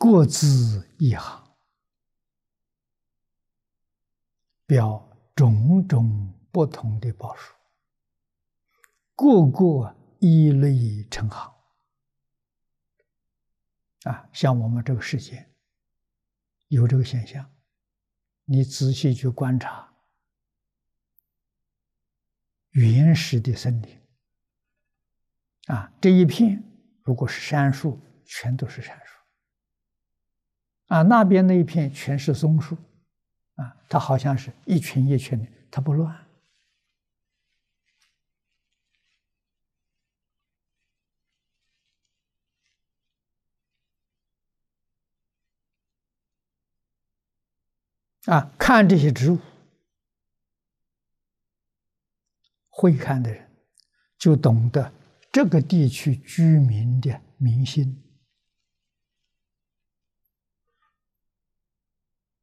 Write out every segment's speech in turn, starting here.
各自一行，表种种不同的宝书，个个一类成行。啊，像我们这个世界，有这个现象，你仔细去观察，原始的森林，啊，这一片如果是杉树，全都是杉树。啊，那边那一片全是松树，啊，它好像是一群一群的，它不乱。啊，看这些植物，会看的人就懂得这个地区居民的民心。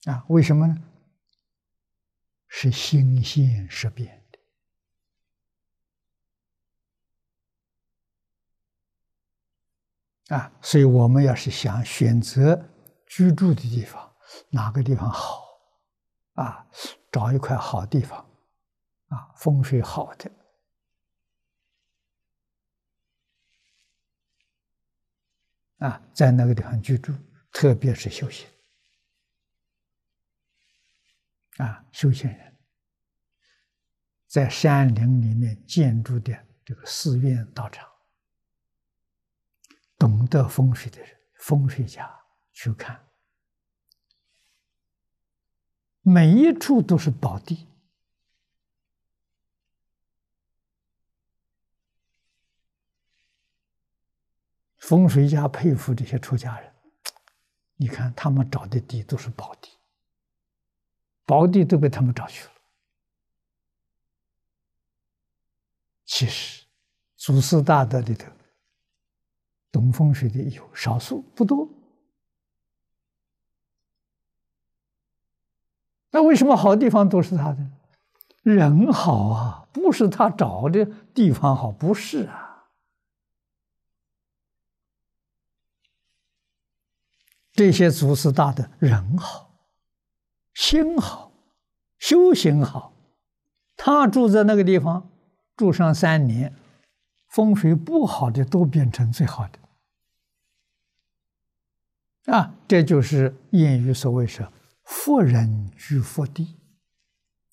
啊，为什么呢？是心性识变的啊，所以我们要是想选择居住的地方，哪个地方好？啊，找一块好地方，啊，风水好的，啊，在那个地方居住，特别是修行。啊，修行人在山林里面建筑的这个寺院道场，懂得风水的人、风水家去看，每一处都是宝地。风水家佩服这些出家人，你看他们找的地都是宝地。宝地都被他们找去了。其实，祖师大德里头懂风水的有少数不多。那为什么好地方都是他的？人好啊，不是他找的地方好，不是啊。这些祖师大的人好。心好，修行好，他住在那个地方，住上三年，风水不好的都变成最好的，啊，这就是谚语所谓是“富人居福地”，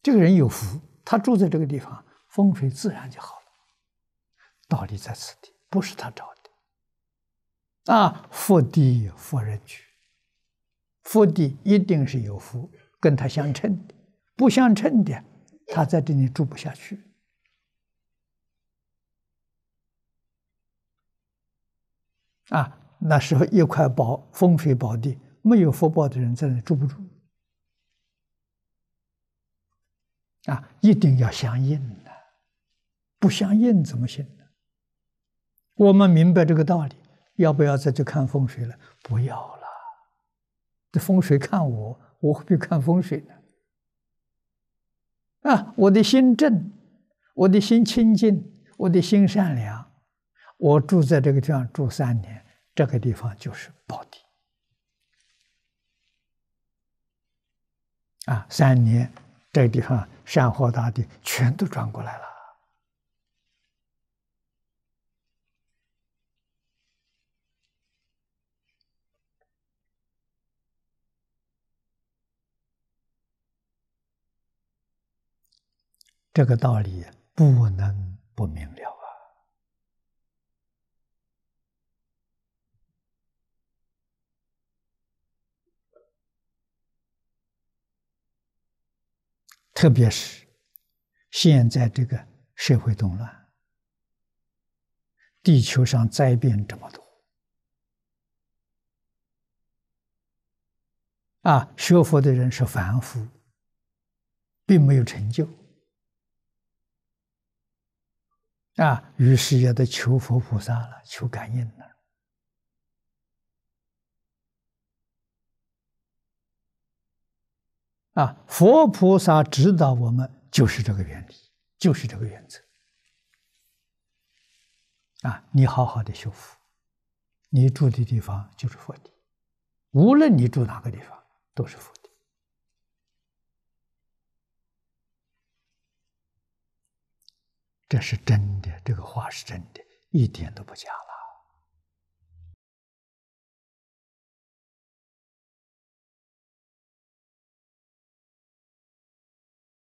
这个人有福，他住在这个地方，风水自然就好了。道理在此地，不是他找的，啊，福地富人居，福地一定是有福。跟他相称的，不相称的，他在这里住不下去。啊，那时候一块宝风水宝地，没有福报的人在那住不住？啊，一定要相应呢，不相应怎么行呢？我们明白这个道理，要不要再去看风水了？不要了。这风水看我，我何必看风水呢？啊，我的心正，我的心清净，我的心善良，我住在这个地方住三年，这个地方就是宝地。啊，三年，这个地方山河大地全都转过来了。这个道理不能不明了啊！特别是现在这个社会动乱，地球上灾变这么多啊！学佛的人是凡夫，并没有成就。啊，于是也得求佛菩萨了，求感应了。啊，佛菩萨指导我们就是这个原理，就是这个原则。啊，你好好的修福，你住的地方就是佛地，无论你住哪个地方都是佛地。这是真的，这个话是真的，一点都不假了。